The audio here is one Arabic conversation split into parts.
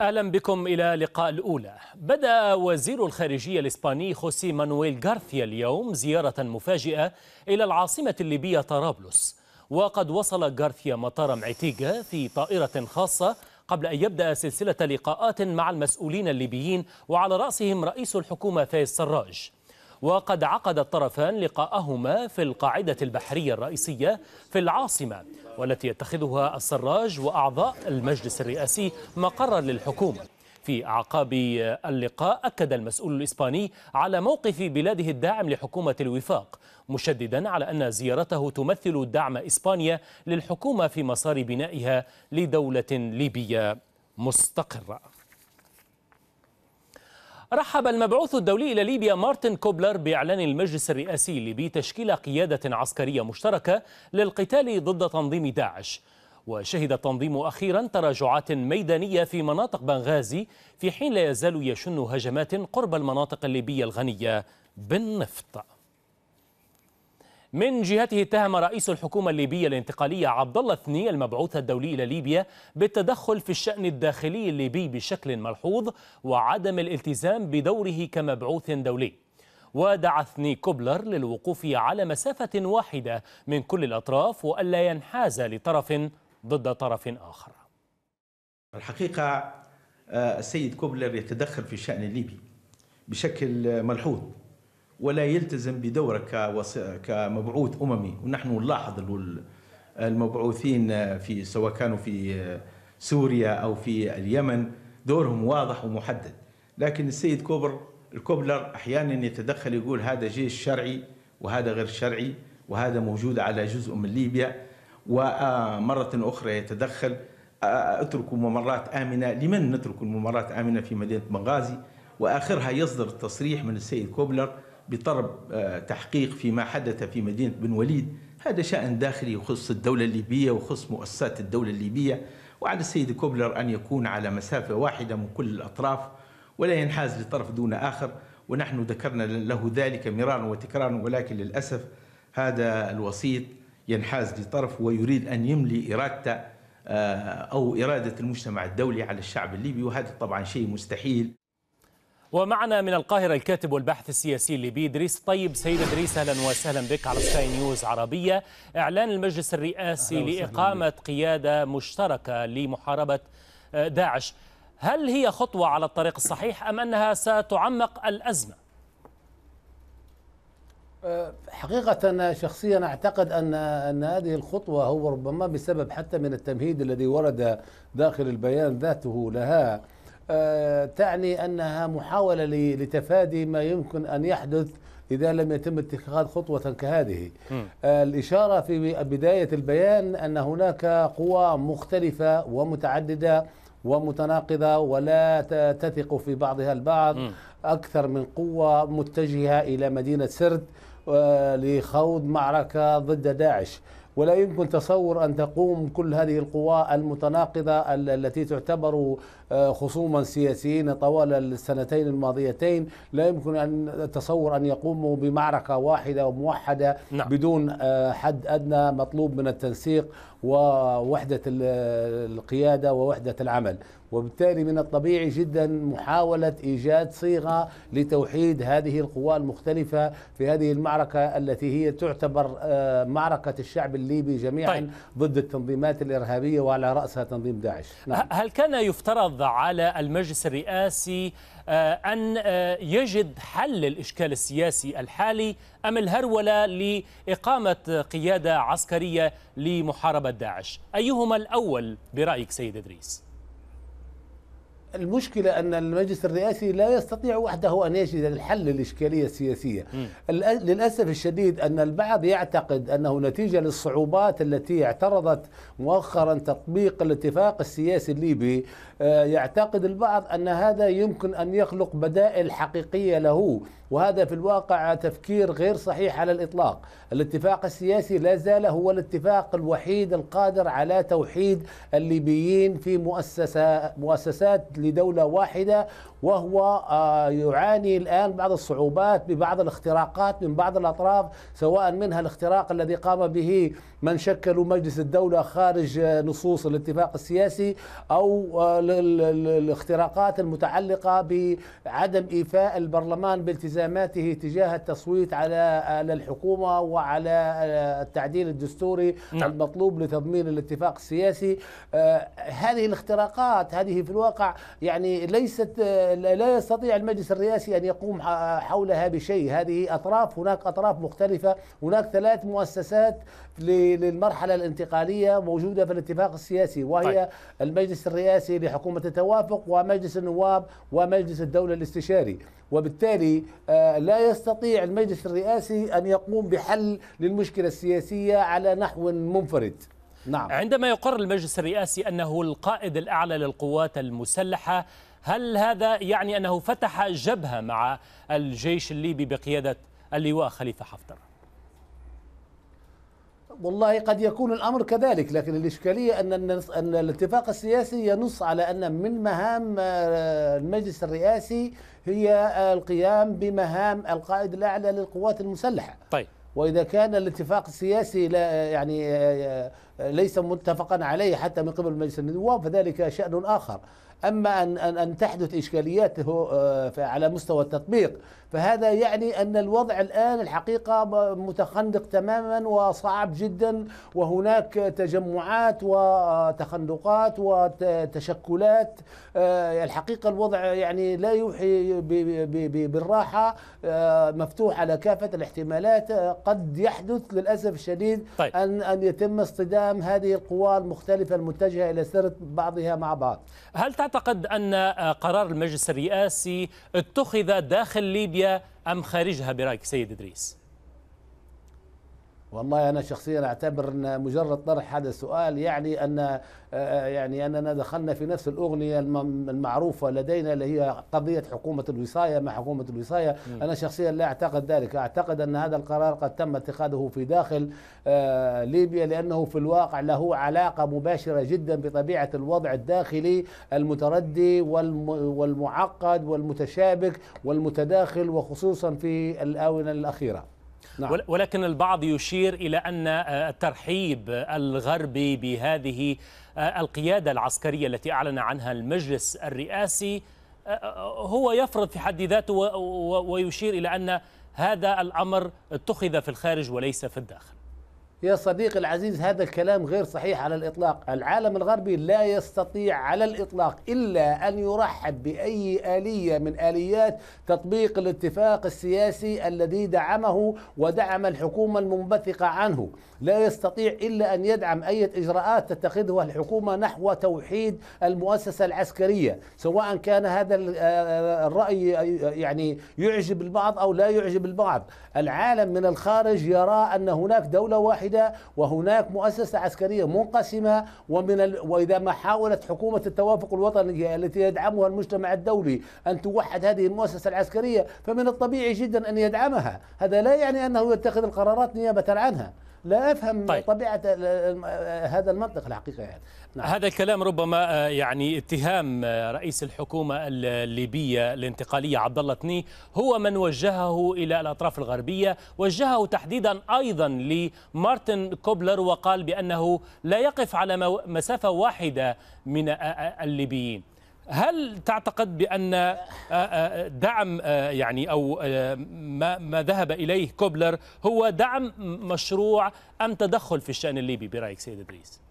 أهلا بكم إلى لقاء الأولى بدأ وزير الخارجية الإسباني خوسي مانويل غارثيا اليوم زيارة مفاجئة إلى العاصمة الليبية طرابلس وقد وصل غارثيا مطار معتيجا في طائرة خاصة قبل أن يبدأ سلسلة لقاءات مع المسؤولين الليبيين وعلى رأسهم رئيس الحكومة فايز سراج وقد عقد الطرفان لقاءهما في القاعدة البحرية الرئيسية في العاصمة والتي يتخذها السراج وأعضاء المجلس الرئاسي مقرا للحكومة في أعقاب اللقاء أكد المسؤول الإسباني على موقف بلاده الداعم لحكومة الوفاق مشددا على أن زيارته تمثل دعم إسبانيا للحكومة في مسار بنائها لدولة ليبية مستقرة رحب المبعوث الدولي إلى ليبيا مارتن كوبلر بإعلان المجلس الرئاسي الليبي تشكيل قيادة عسكرية مشتركة للقتال ضد تنظيم داعش وشهد التنظيم أخيرا تراجعات ميدانية في مناطق بنغازي في حين لا يزال يشن هجمات قرب المناطق الليبية الغنية بالنفط من جهته اتهم رئيس الحكومة الليبية الانتقالية عبد الله الثني المبعوث الدولي إلى ليبيا بالتدخل في الشأن الداخلي الليبي بشكل ملحوظ وعدم الالتزام بدوره كمبعوث دولي ودعا ثني كوبلر للوقوف على مسافة واحدة من كل الأطراف وألا ينحاز لطرف ضد طرف آخر الحقيقة آه، السيد كوبلر يتدخل في الشأن الليبي بشكل ملحوظ ولا يلتزم بدوره كمبعوث اممي ونحن نلاحظ المبعوثين في سواء كانوا في سوريا او في اليمن دورهم واضح ومحدد لكن السيد كوبر الكوبلر احيانا يتدخل يقول هذا جيش شرعي وهذا غير شرعي وهذا موجود على جزء من ليبيا ومره اخرى يتدخل اتركوا ممرات امنه لمن نترك الممرات امنه في مدينه بنغازي واخرها يصدر التصريح من السيد كوبلر بطلب آه، تحقيق فيما حدث في مدينة بن وليد هذا شأن داخلي يخص الدولة الليبية ويخص مؤسسات الدولة الليبية وعلى السيد كوبلر أن يكون على مسافة واحدة من كل الأطراف ولا ينحاز لطرف دون آخر ونحن ذكرنا له ذلك مرارا وتكرارا ولكن للأسف هذا الوسيط ينحاز لطرف ويريد أن يملي إرادته آه، أو إرادة المجتمع الدولي على الشعب الليبي وهذا طبعا شيء مستحيل ومعنا من القاهرة الكاتب والباحث السياسي الليبي إدريس طيب سيد إدريس أهلا وسهلا بك على سكاي نيوز عربية إعلان المجلس الرئاسي لإقامة قيادة مشتركة لمحاربة آه، داعش هل هي خطوة على الطريق الصحيح أم أنها ستعمق الأزمة؟ آه، حقيقة أنا شخصيا أعتقد أن أن هذه الخطوة هو ربما بسبب حتى من التمهيد الذي ورد داخل البيان ذاته لها آه، تعني أنها محاولة لتفادي ما يمكن أن يحدث إذا لم يتم اتخاذ خطوة كهذه م. آه، الإشارة في بداية البيان أن هناك قوى مختلفة ومتعددة ومتناقضة ولا تثق في بعضها البعض م. أكثر من قوة متجهة إلى مدينة سرت آه، لخوض معركة ضد داعش ولا يمكن تصور أن تقوم كل هذه القوى المتناقضة التي تعتبر آه، خصوما سياسيين طوال السنتين الماضيتين لا يمكن أن تصور أن يقوموا بمعركة واحدة وموحدة نعم. بدون آه، حد أدنى مطلوب من التنسيق ووحدة القيادة ووحدة العمل وبالتالي من الطبيعي جدا محاولة إيجاد صيغة لتوحيد هذه القوى المختلفة في هذه المعركة التي هي تعتبر آه، معركة الشعب الليبي جميعا طيب. ضد التنظيمات الإرهابية وعلى رأسها تنظيم داعش نعم. هل كان يفترض على المجلس الرئاسي آه، أن آه، يجد حل للإشكال السياسي الحالي أم الهرولة لإقامة قيادة عسكرية لمحاربة داعش أيهما الأول برأيك سيد إدريس؟ المشكلة أن المجلس الرئاسي لا يستطيع وحده أن يجد الحل للإشكالية السياسية للأسف الشديد أن البعض يعتقد أنه نتيجة للصعوبات التي اعترضت مؤخرا تطبيق الاتفاق السياسي الليبي آه، يعتقد البعض أن هذا يمكن أن يخلق بدائل حقيقية له وهذا في الواقع تفكير غير صحيح على الإطلاق الاتفاق السياسي لا زال هو الاتفاق الوحيد القادر على توحيد الليبيين في مؤسسة مؤسسات لدولة واحدة وهو آه، يعاني الآن بعض الصعوبات ببعض الاختراقات من بعض الأطراف سواء منها الاختراق الذي قام به من شكلوا مجلس الدولة خارج آه، نصوص الاتفاق السياسي أو آه، الاختراقات المتعلقة بعدم إيفاء البرلمان بالتزاماته تجاه التصويت على الحكومة وعلى التعديل الدستوري نعم. المطلوب لتضمين الاتفاق السياسي هذه الاختراقات هذه في الواقع يعني ليست لا يستطيع المجلس الرئاسي أن يقوم حولها بشيء هذه أطراف هناك أطراف مختلفة هناك ثلاث مؤسسات للمرحلة الانتقالية موجودة في الاتفاق السياسي وهي طيب. المجلس الرئاسي لحكومة التوافق ومجلس النواب ومجلس الدولة الاستشاري وبالتالي آه، لا يستطيع المجلس الرئاسي أن يقوم بحل للمشكلة السياسية على نحو منفرد نعم. عندما يقر المجلس الرئاسي أنه القائد الأعلى للقوات المسلحة هل هذا يعني أنه فتح جبهة مع الجيش الليبي بقيادة اللواء خليفة حفتر والله قد يكون الأمر كذلك لكن الإشكالية أن, أن الاتفاق السياسي ينص على أن من مهام آه، المجلس الرئاسي هي القيام بمهام القائد الأعلى للقوات المسلحة طيب وإذا كان الاتفاق السياسي لا يعني آه، آه، ليس متفقا عليه حتى من قبل مجلس النواب فذلك شأن آخر أما أن أن تحدث إشكاليات آه، على مستوى التطبيق فهذا يعني أن الوضع الآن الحقيقة متخندق تماما وصعب جدا وهناك تجمعات وتخندقات وتشكلات آه، الحقيقة الوضع يعني لا يوحي بالراحة آه، مفتوح على كافة الاحتمالات قد يحدث للأسف الشديد طيب. أن أن يتم اصطدام هذه القوى المختلفة المتجهة إلى سرد بعضها مع بعض هل تعتقد أن آه، قرار المجلس الرئاسي اتخذ داخل ليبيا أم خارجها برأيك سيد إدريس؟ والله انا شخصيا اعتبر ان مجرد طرح هذا السؤال يعني ان آه، آه، يعني اننا دخلنا في نفس الاغنيه المعروفه لدينا اللي هي قضيه حكومه الوصايه مع حكومه الوصايه، م. انا شخصيا لا اعتقد ذلك، اعتقد ان هذا القرار قد تم اتخاذه في داخل آه، ليبيا لانه في الواقع له علاقه مباشره جدا بطبيعه الوضع الداخلي المتردي والمعقد والمتشابك والمتداخل وخصوصا في الاونه الاخيره. نعم. ولكن البعض يشير إلى أن آه، الترحيب الغربي بهذه آه، القيادة العسكرية التي أعلن عنها المجلس الرئاسي آه، هو يفرض في حد ذاته ويشير إلى أن هذا الأمر اتخذ في الخارج وليس في الداخل يا صديقي العزيز هذا الكلام غير صحيح على الاطلاق، العالم الغربي لا يستطيع على الاطلاق الا ان يرحب باي اليه من اليات تطبيق الاتفاق السياسي الذي دعمه ودعم الحكومه المنبثقه عنه، لا يستطيع الا ان يدعم اي اجراءات تتخذها الحكومه نحو توحيد المؤسسه العسكريه، سواء كان هذا الراي يعني يعجب البعض او لا يعجب البعض، العالم من الخارج يرى ان هناك دوله واحده واحدة وهناك مؤسسة عسكرية منقسمة ومن ال... وإذا ما حاولت حكومة التوافق الوطني التي يدعمها المجتمع الدولي أن توحد هذه المؤسسة العسكرية فمن الطبيعي جدا أن يدعمها هذا لا يعني أنه يتخذ القرارات نيابة عنها لا افهم طيب. طبيعه هذا المنطق الحقيقه يعني. نعم. هذا الكلام ربما آه، يعني اتهام آه، رئيس الحكومه الليبيه الانتقاليه عبد الله تني هو من وجهه الى الاطراف الغربيه وجهه تحديدا ايضا لمارتن كوبلر وقال بانه لا يقف على مسافه واحده من آه، الليبيين هل تعتقد بأن آه، آه، دعم آه، يعني أو ما ذهب إليه كوبلر هو دعم مشروع أم تدخل في الشأن الليبي برأيك سيد إدريس؟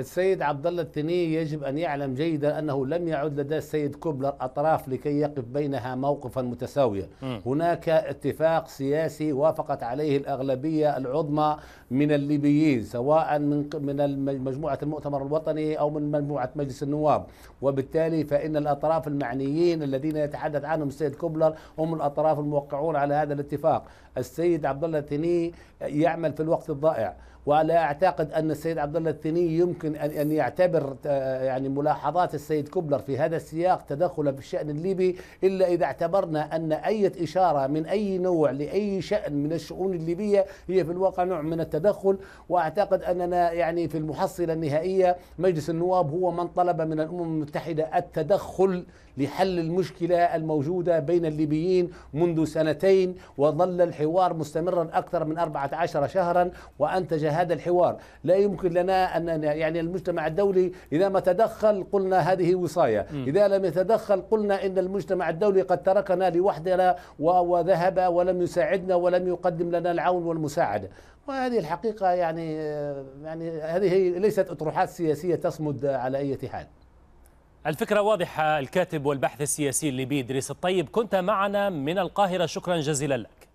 السيد عبد الله التني يجب ان يعلم جيدا انه لم يعد لدى السيد كوبلر اطراف لكي يقف بينها موقفا متساويا، م. هناك اتفاق سياسي وافقت عليه الاغلبيه العظمى من الليبيين سواء من من مجموعه المؤتمر الوطني او من مجموعه مجلس النواب، وبالتالي فان الاطراف المعنيين الذين يتحدث عنهم السيد كوبلر هم الاطراف الموقعون على هذا الاتفاق، السيد عبد الله الثني يعمل في الوقت الضائع ولا اعتقد ان السيد عبد الله الثني يمكن ان يعتبر آه، يعني ملاحظات السيد كوبلر في هذا السياق تدخلا في الشان الليبي الا اذا اعتبرنا ان اي اشاره من اي نوع لاي شان من الشؤون الليبيه هي في الواقع نوع من التدخل واعتقد اننا يعني في المحصله النهائيه مجلس النواب هو من طلب من الامم المتحده التدخل لحل المشكله الموجوده بين الليبيين منذ سنتين وظل الحوار حوار مستمرا أكثر من 14 شهرا وأنتج هذا الحوار لا يمكن لنا أن يعني المجتمع الدولي إذا ما تدخل قلنا هذه وصاية إذا لم يتدخل قلنا إن المجتمع الدولي قد تركنا لوحدنا وذهب ولم يساعدنا ولم يقدم لنا العون والمساعدة وهذه الحقيقة يعني يعني هذه ليست أطروحات سياسية تصمد على أي حال الفكرة واضحة الكاتب والبحث السياسي الليبي إدريس الطيب كنت معنا من القاهرة شكرا جزيلا لك